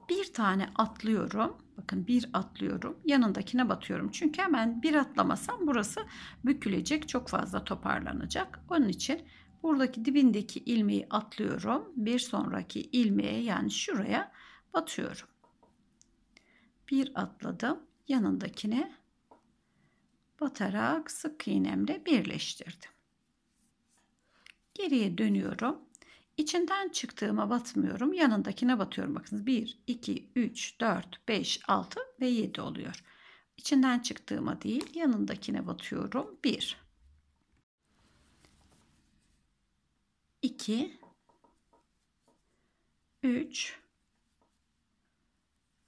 Bir tane atlıyorum. Bakın bir atlıyorum. Yanındakine batıyorum. Çünkü hemen bir atlamasam burası bükülecek. Çok fazla toparlanacak. Onun için buradaki dibindeki ilmeği atlıyorum. Bir sonraki ilmeğe yani şuraya batıyorum. Bir atladım. Yanındakine batarak sık iğnemle birleştirdim. Geriye dönüyorum. İçinden çıktığıma batmıyorum. Yanındakine batıyorum. Bakınız 1, 2, 3, 4, 5, 6 ve 7 oluyor. İçinden çıktığıma değil yanındakine batıyorum. 1, 2, 3,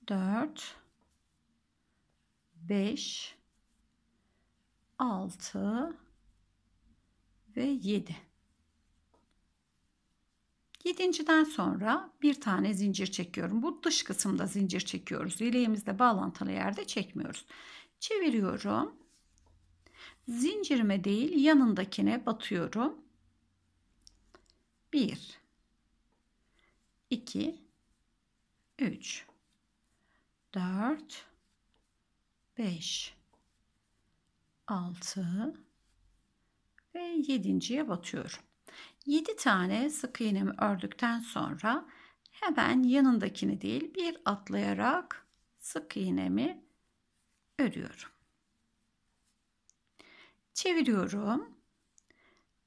4, 5, 6 ve 7. Yedinciden sonra bir tane zincir çekiyorum. Bu dış kısımda zincir çekiyoruz. İleğimizde bağlantılı yerde çekmiyoruz. Çeviriyorum. Zincirime değil yanındakine batıyorum. 1 2 3 4 5 6 ve 7.ye batıyorum. 7 tane sık iğnemi ördükten sonra hemen yanındakini değil bir atlayarak sık iğnemi örüyorum. Çeviriyorum.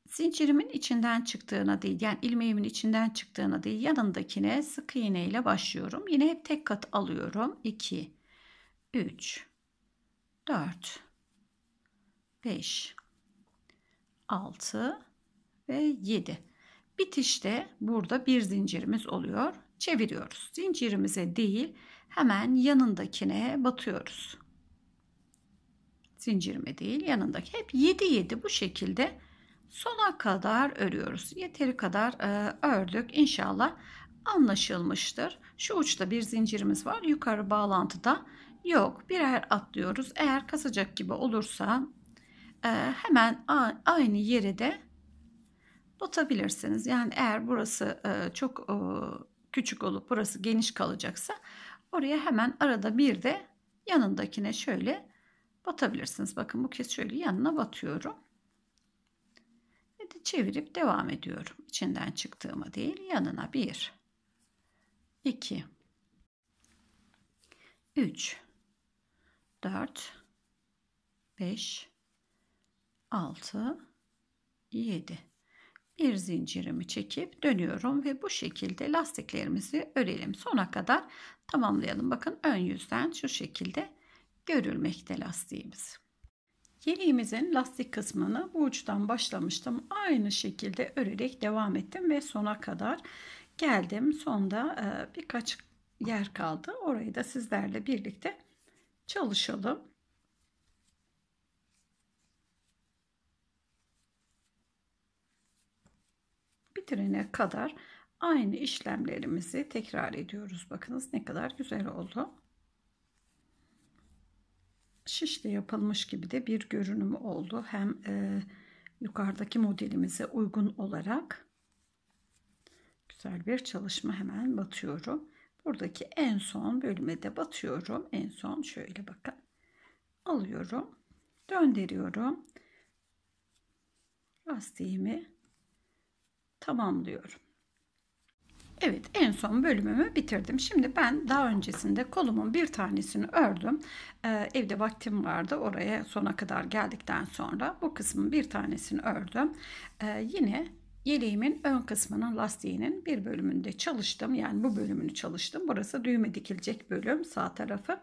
Zincirimin içinden çıktığına değil yani ilmeğimin içinden çıktığına değil yanındakine sık iğne ile başlıyorum. Yine hep tek kat alıyorum. 2 3 4 5 6 ve 7. Bitişte burada bir zincirimiz oluyor. Çeviriyoruz. Zincirimize değil hemen yanındakine batıyoruz. Zincirime değil yanındaki hep 7 7 bu şekilde sona kadar örüyoruz. Yeteri kadar e, ördük. İnşallah anlaşılmıştır. Şu uçta bir zincirimiz var. Yukarı bağlantıda yok. Birer atlıyoruz. Eğer kasacak gibi olursa e, hemen aynı yere de batabilirsiniz. Yani eğer burası e, çok e, küçük olup burası geniş kalacaksa oraya hemen arada bir de yanındakine şöyle batabilirsiniz. Bakın bu kez şöyle yanına batıyorum. Ve de çevirip devam ediyorum. İçinden çıktığıma değil yanına bir, 2, 3, 4, 5, 6, 7 bir zincirimi çekip dönüyorum ve bu şekilde lastiklerimizi örelim. Sona kadar tamamlayalım. Bakın ön yüzden şu şekilde görülmekte lastiğimiz. Yeleğimizin lastik kısmını bu uçtan başlamıştım. Aynı şekilde örerek devam ettim ve sona kadar geldim. Sonda e, birkaç yer kaldı. Orayı da sizlerle birlikte çalışalım. bitirene kadar aynı işlemlerimizi tekrar ediyoruz. Bakınız ne kadar güzel oldu. Şişle yapılmış gibi de bir görünümü oldu. Hem e, yukarıdaki modelimize uygun olarak güzel bir çalışma hemen batıyorum. Buradaki en son bölüme de batıyorum. En son şöyle bakın. Alıyorum. Döndürüyorum. Lastiğimi tamamlıyorum. Evet en son bölümümü bitirdim. Şimdi ben daha öncesinde kolumun bir tanesini ördüm. Ee, evde vaktim vardı. Oraya sona kadar geldikten sonra bu kısmın bir tanesini ördüm. Ee, yine yeleğimin ön kısmının lastiğinin bir bölümünde çalıştım. Yani bu bölümünü çalıştım. Burası düğme dikilecek bölüm sağ tarafı.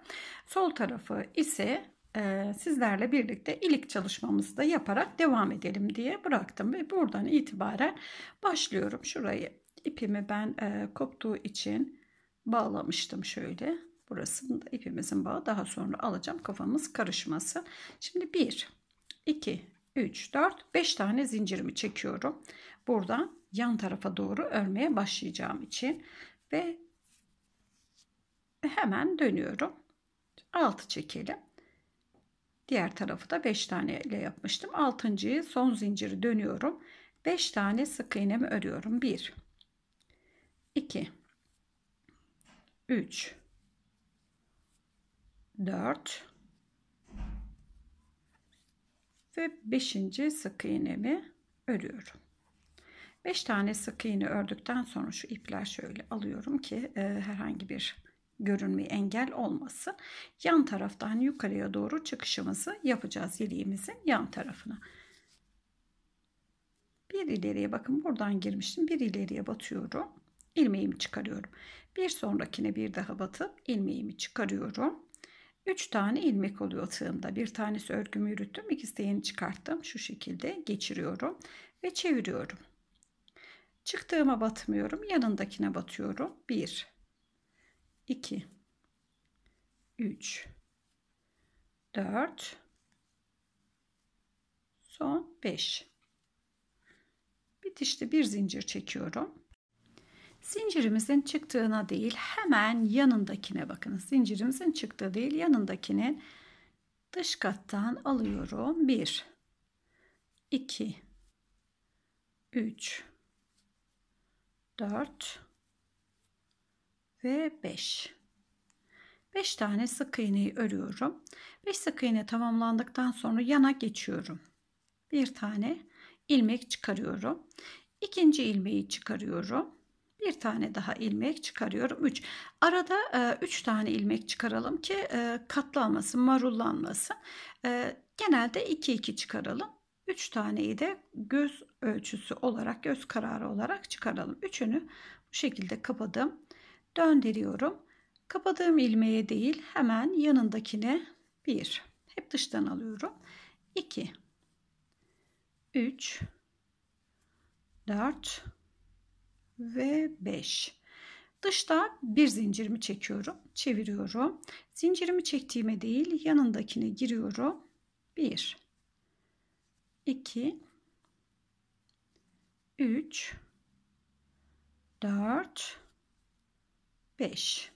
Sol tarafı ise ee, sizlerle birlikte ilik çalışmamızı da yaparak devam edelim diye bıraktım ve buradan itibaren başlıyorum. Şurayı ipimi ben e, koptuğu için bağlamıştım şöyle. Burasında ipimizin bağı daha sonra alacağım kafamız karışmasın. Şimdi 1, 2, 3, 4, 5 tane zincirimi çekiyorum. Buradan yan tarafa doğru örmeye başlayacağım için ve hemen dönüyorum. 6 çekelim. Diğer tarafı da 5 tane ile yapmıştım. 6.yı son zinciri dönüyorum. 5 tane sık iğnemi örüyorum. 1 2 3 4 ve 5. sık iğnemi örüyorum. 5 tane sık iğne ördükten sonra şu ipler şöyle alıyorum ki e, herhangi bir görünmeye engel olmasın. Yan taraftan yukarıya doğru çıkışımızı yapacağız yeleğimizin yan tarafına. Bir ileriye bakın buradan girmiştim. Bir ileriye batıyorum. ilmeğimi çıkarıyorum. Bir sonrakine bir daha batıp ilmeğimi çıkarıyorum. 3 tane ilmek oluyor tığımda. Bir tanesi örgümü yürüttüm. ikisi de yeni çıkarttım. Şu şekilde geçiriyorum ve çeviriyorum. Çıktığıma batmıyorum. Yanındakine batıyorum. 1 2 3 4 son 5 bitişte bir zincir çekiyorum zincirimizin çıktığına değil hemen yanındakine bakınız zincirimizin çıktığı değil yanındakinin dış kattan alıyorum 1 2 3 4 ve 5. 5 tane sık iğneyi örüyorum. 5 sık iğne tamamlandıktan sonra yana geçiyorum. Bir tane ilmek çıkarıyorum. İkinci ilmeği çıkarıyorum. Bir tane daha ilmek çıkarıyorum. 3. Arada 3 e, tane ilmek çıkaralım ki e, katlanmasın, marullanmasın. E, genelde 2 2 çıkaralım. 3 taneyi de göz ölçüsü olarak, göz kararı olarak çıkaralım. Üçünü bu şekilde kapadım döndürüyorum. Kapadığım ilmeğe değil hemen yanındakine 1 hep dıştan alıyorum. 2 3 4 ve 5 Dışta bir zincirimi çekiyorum, çeviriyorum. Zincirimi çektiğime değil, yanındakine giriyorum. 1 2 3 4 5.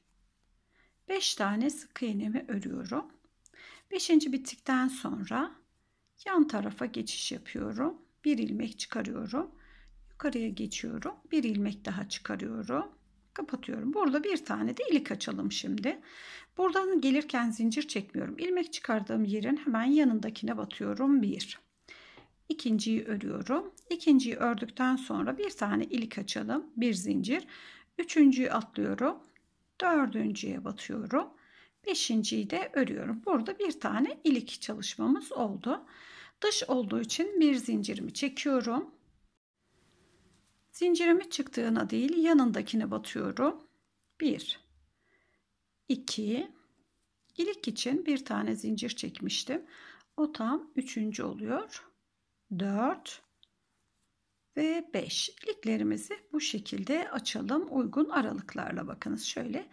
5 tane sık iğnemi örüyorum. 5. bittikten sonra yan tarafa geçiş yapıyorum. Bir ilmek çıkarıyorum. Yukarıya geçiyorum. Bir ilmek daha çıkarıyorum. Kapatıyorum. Burada bir tane de ilik açalım şimdi. Buradan gelirken zincir çekmiyorum. Ilmek çıkardığım yerin hemen yanındakine batıyorum. 1. İkinciyi örüyorum. İkinciyi ördükten sonra bir tane ilik açalım. Bir zincir. Üçüncüyü atlıyorum dördüncüye batıyorum. Beşinciyi de örüyorum. Burada bir tane ilik çalışmamız oldu. Dış olduğu için bir zincirimi çekiyorum. Zincirimi çıktığına değil yanındakini batıyorum. Bir, iki. ilik için bir tane zincir çekmiştim. O tam üçüncü oluyor. Dört ve 5. İliklerimizi bu şekilde açalım. Uygun aralıklarla bakınız. Şöyle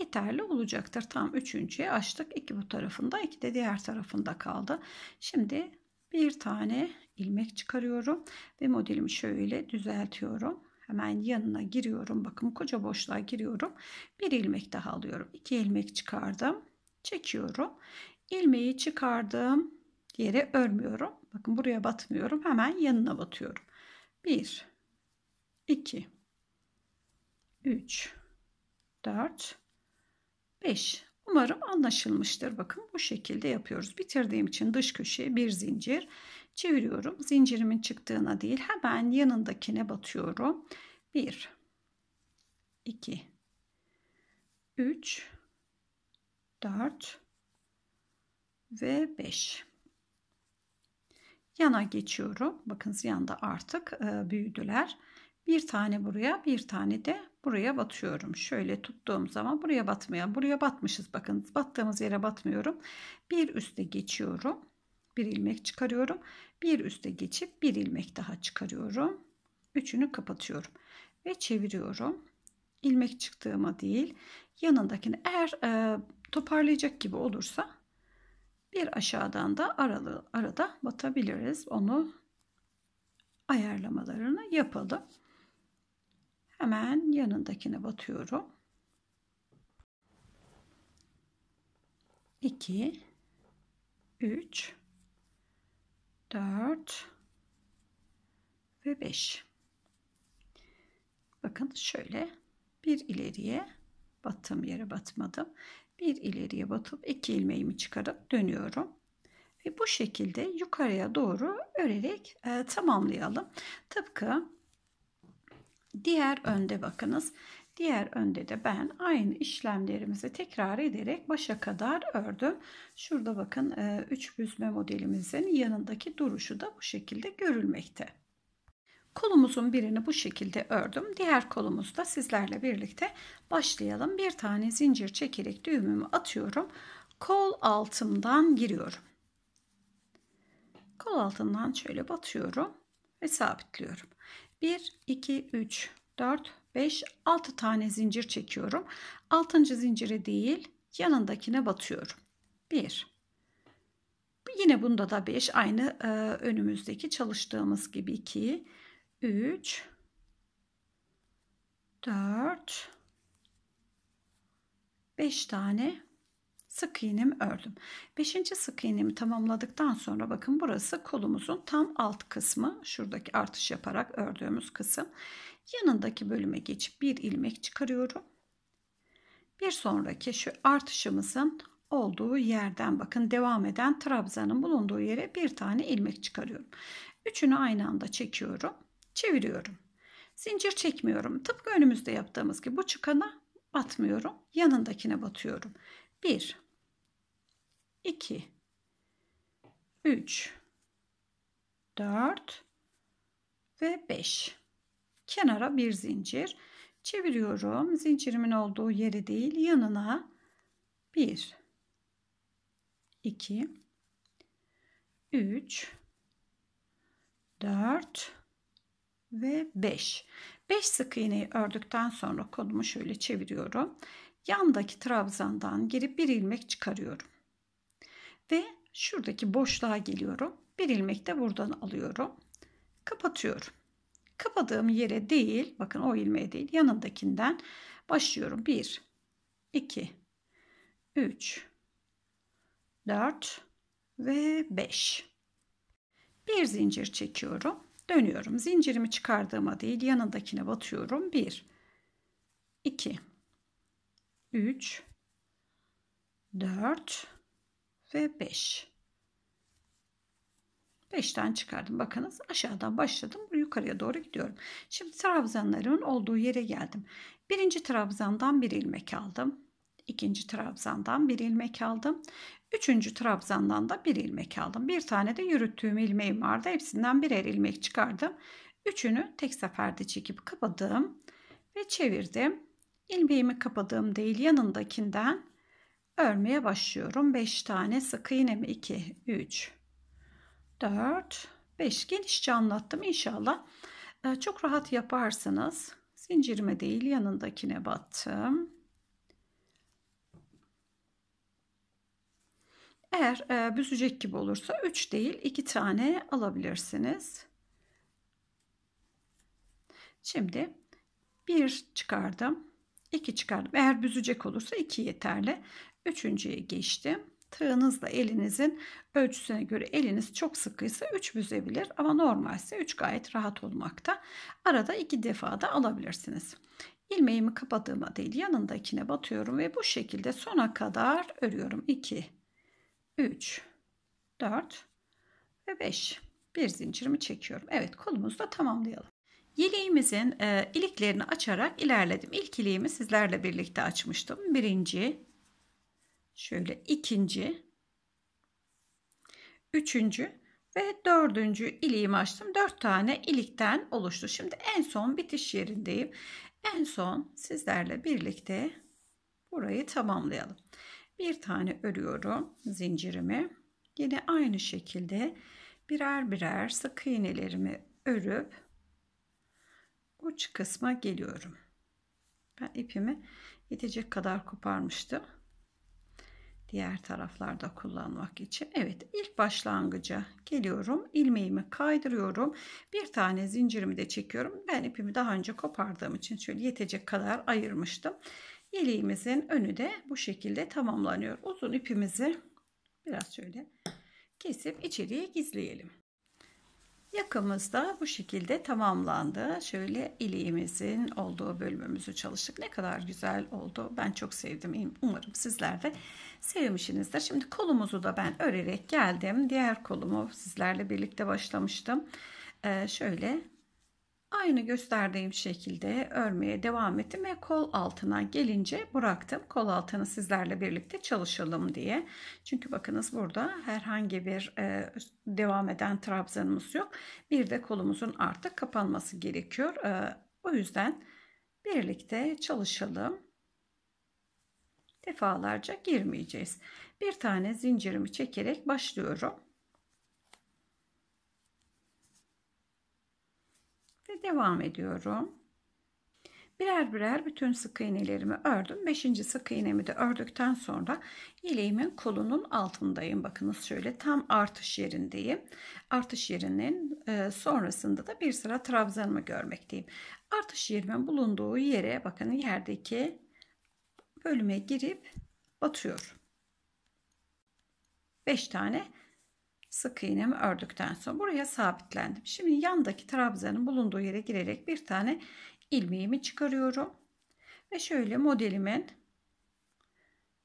yeterli olacaktır. Tam üçüncüye açtık. iki bu tarafında, iki de diğer tarafında kaldı. Şimdi bir tane ilmek çıkarıyorum ve modelimi şöyle düzeltiyorum. Hemen yanına giriyorum. Bakın koca boşluğa giriyorum. Bir ilmek daha alıyorum. iki ilmek çıkardım. Çekiyorum. ilmeği çıkardım. Yere örmüyorum. Bakın buraya batmıyorum. Hemen yanına batıyorum. 1 2 3 4 5 Umarım anlaşılmıştır. Bakın bu şekilde yapıyoruz. Bitirdiğim için dış köşeye bir zincir çeviriyorum. Zincirimin çıktığına değil hemen yanındakine batıyorum. 1 2 3 4 ve 5 yana geçiyorum. Bakın, yanda artık e, büyüdüler. Bir tane buraya, bir tane de buraya batıyorum. Şöyle tuttuğum zaman buraya batmaya, buraya batmışız bakın. Battığımız yere batmıyorum. Bir üste geçiyorum. Bir ilmek çıkarıyorum. Bir üste geçip bir ilmek daha çıkarıyorum. Üçünü kapatıyorum ve çeviriyorum. İlmek çıktığıma değil, yanındakini eğer e, toparlayacak gibi olursa bir aşağıdan da aralı, arada batabiliriz. Onu ayarlamalarını yapalım. Hemen yanındakine batıyorum. 2 3 4 ve 5 Bakın şöyle bir ileriye battım yere batmadım bir ileriye batıp iki ilmeğimi çıkarıp dönüyorum. Ve bu şekilde yukarıya doğru örerek e, tamamlayalım. Tıpkı diğer önde bakınız. Diğer önde de ben aynı işlemlerimizi tekrar ederek başa kadar ördüm. Şurada bakın 3 e, büzme modelimizin yanındaki duruşu da bu şekilde görülmekte. Kolumuzun birini bu şekilde ördüm. Diğer kolumuzda sizlerle birlikte başlayalım. Bir tane zincir çekerek düğümümü atıyorum. Kol altımdan giriyorum. Kol altından şöyle batıyorum ve sabitliyorum. 1, 2, 3, 4, 5, 6 tane zincir çekiyorum. 6. zincire değil yanındakine batıyorum. 1, Yine bunda da 5 aynı e, önümüzdeki çalıştığımız gibi 2, 3 4 5 tane sık iğnemi ördüm. 5. sık iğnemi tamamladıktan sonra bakın burası kolumuzun tam alt kısmı. Şuradaki artış yaparak ördüğümüz kısım. Yanındaki bölüme geçip bir ilmek çıkarıyorum. Bir sonraki şu artışımızın olduğu yerden bakın devam eden trabzanın bulunduğu yere bir tane ilmek çıkarıyorum. Üçünü aynı anda çekiyorum çeviriyorum. Zincir çekmiyorum. Tıpkı önümüzde yaptığımız gibi bu çıkana batmıyorum. Yanındakine batıyorum. 1 2 3 4 ve 5 kenara bir zincir çeviriyorum zincirimin olduğu yeri değil yanına 1 2 3 4 ve 5. 5 sık iğneyi ördükten sonra kolumu şöyle çeviriyorum. Yandaki trabzandan girip bir ilmek çıkarıyorum. Ve şuradaki boşluğa geliyorum. Bir ilmek de buradan alıyorum. Kapatıyorum. Kapadığım yere değil, bakın o ilmeğe değil, yanındakinden başlıyorum. 1 2 3 4 ve 5. Bir zincir çekiyorum Dönüyorum. Zincirimi çıkardığıma değil yanındakine batıyorum. 1, 2, 3, 4 ve 5. 5 tane çıkardım. Bakınız aşağıdan başladım. Yukarıya doğru gidiyorum. Şimdi trabzanların olduğu yere geldim. Birinci trabzandan bir ilmek aldım. İkinci trabzandan bir ilmek aldım. Üçüncü trabzandan da bir ilmek aldım. Bir tane de yürüttüğüm ilmeğim vardı. Hepsinden birer ilmek çıkardım. Üçünü tek seferde çekip kapadım ve çevirdim. İlmeğimi kapadığım değil yanındakinden örmeye başlıyorum. 5 tane sık iğnemi 2, 3, 4, 5 genişçe anlattım. İnşallah e, çok rahat yaparsınız. Zincirime değil yanındakine battım. Eğer e, büzecek gibi olursa 3 değil 2 tane alabilirsiniz. Şimdi 1 çıkardım. 2 çıkardım. Eğer büzecek olursa 2 yeterli. Üçüncüye geçtim. Tığınızla elinizin ölçüsüne göre eliniz çok sıkıysa 3 büzebilir ama normalse 3 gayet rahat olmakta. Arada 2 defa da alabilirsiniz. İlmeğimi kapadığıma değil yanındakine batıyorum ve bu şekilde sona kadar örüyorum. 2 3, 4 ve 5. Bir zincirimi çekiyorum. Evet kolumuzu da tamamlayalım. Yeleğimizin e, iliklerini açarak ilerledim. İlk ileğimi sizlerle birlikte açmıştım. Birinci, şöyle ikinci, üçüncü ve dördüncü iliğimi açtım. Dört tane ilikten oluştu. Şimdi en son bitiş yerindeyim. En son sizlerle birlikte burayı tamamlayalım bir tane örüyorum zincirimi. Yine aynı şekilde birer birer sık iğnelerimi örüp uç kısma geliyorum. Ben ipimi yetecek kadar koparmıştım. Diğer taraflarda kullanmak için. Evet ilk başlangıca geliyorum. ilmeğimi kaydırıyorum. Bir tane zincirimi de çekiyorum. Ben ipimi daha önce kopardığım için şöyle yetecek kadar ayırmıştım. Yeleğimizin önü de bu şekilde tamamlanıyor. Uzun ipimizi biraz şöyle kesip içeriye gizleyelim. Yakamız da bu şekilde tamamlandı. Şöyle ileğimizin olduğu bölümümüzü çalıştık. Ne kadar güzel oldu. Ben çok sevdim. Umarım sizler de sevmişsinizdir. Şimdi kolumuzu da ben örerek geldim. Diğer kolumu sizlerle birlikte başlamıştım. Ee, şöyle Aynı gösterdiğim şekilde örmeye devam ettim ve kol altına gelince bıraktım. Kol altını sizlerle birlikte çalışalım diye. Çünkü bakınız burada herhangi bir e, devam eden trabzanımız yok. Bir de kolumuzun artık kapanması gerekiyor. E, o yüzden birlikte çalışalım. Defalarca girmeyeceğiz. Bir tane zincirimi çekerek başlıyorum. Ve devam ediyorum. Birer birer bütün sık iğnelerimi ördüm. Beşinci sık iğnemi de ördükten sonra ileğimin kolunun altındayım. Bakınız şöyle tam artış yerindeyim. Artış yerinin e, sonrasında da bir sıra trabzanımı görmekteyim. Artış yerimin bulunduğu yere bakın yerdeki bölüme girip batıyorum. Beş tane sık iğnemi ördükten sonra buraya sabitlendim. Şimdi yandaki trabzanın bulunduğu yere girerek bir tane ilmeğimi çıkarıyorum. Ve şöyle modelimin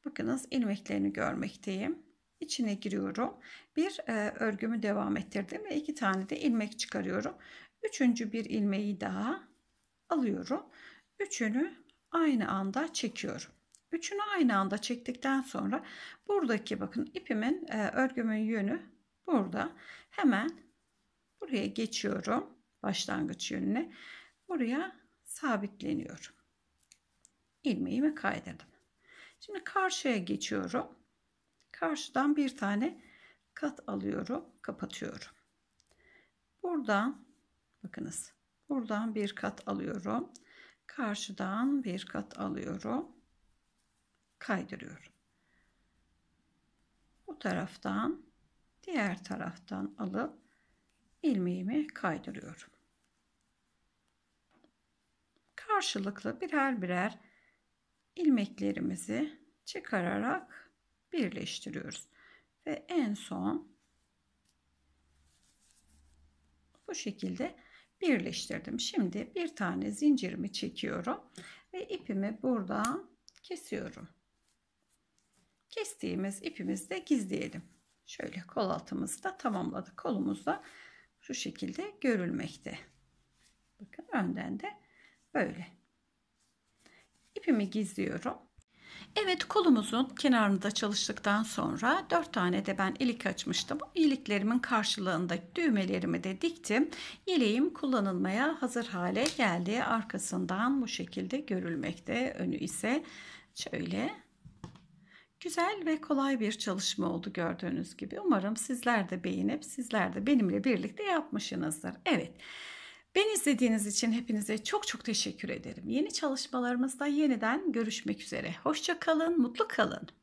bakınız ilmeklerini görmekteyim. İçine giriyorum. Bir e, örgümü devam ettirdim ve iki tane de ilmek çıkarıyorum. Üçüncü bir ilmeği daha alıyorum. Üçünü aynı anda çekiyorum. Üçünü aynı anda çektikten sonra buradaki bakın ipimin e, örgümün yönü Burada hemen buraya geçiyorum. Başlangıç yönüne. Buraya sabitleniyorum. İlmeğimi kaydırdım. Şimdi karşıya geçiyorum. Karşıdan bir tane kat alıyorum. Kapatıyorum. Buradan bakınız. Buradan bir kat alıyorum. Karşıdan bir kat alıyorum. Kaydırıyorum. Bu taraftan diğer taraftan alıp ilmeğimi kaydırıyorum. Karşılıklı birer birer ilmeklerimizi çıkararak birleştiriyoruz. Ve en son bu şekilde birleştirdim. Şimdi bir tane zincirimi çekiyorum ve ipimi buradan kesiyorum. Kestiğimiz ipimizi de gizleyelim. Şöyle kol altımızı da tamamladık. Kolumuz da şu şekilde görülmekte. Bakın önden de böyle. İpimi gizliyorum. Evet kolumuzun kenarını da çalıştıktan sonra 4 tane de ben ilik açmıştım. İliklerimin karşılığında düğmelerimi de diktim. Yeleğim kullanılmaya hazır hale geldi. Arkasından bu şekilde görülmekte. Önü ise şöyle Güzel ve kolay bir çalışma oldu gördüğünüz gibi. Umarım sizler de beğenip sizler de benimle birlikte yapmışsınızdır. Evet. Beni izlediğiniz için hepinize çok çok teşekkür ederim. Yeni çalışmalarımızda yeniden görüşmek üzere. Hoşça kalın, mutlu kalın.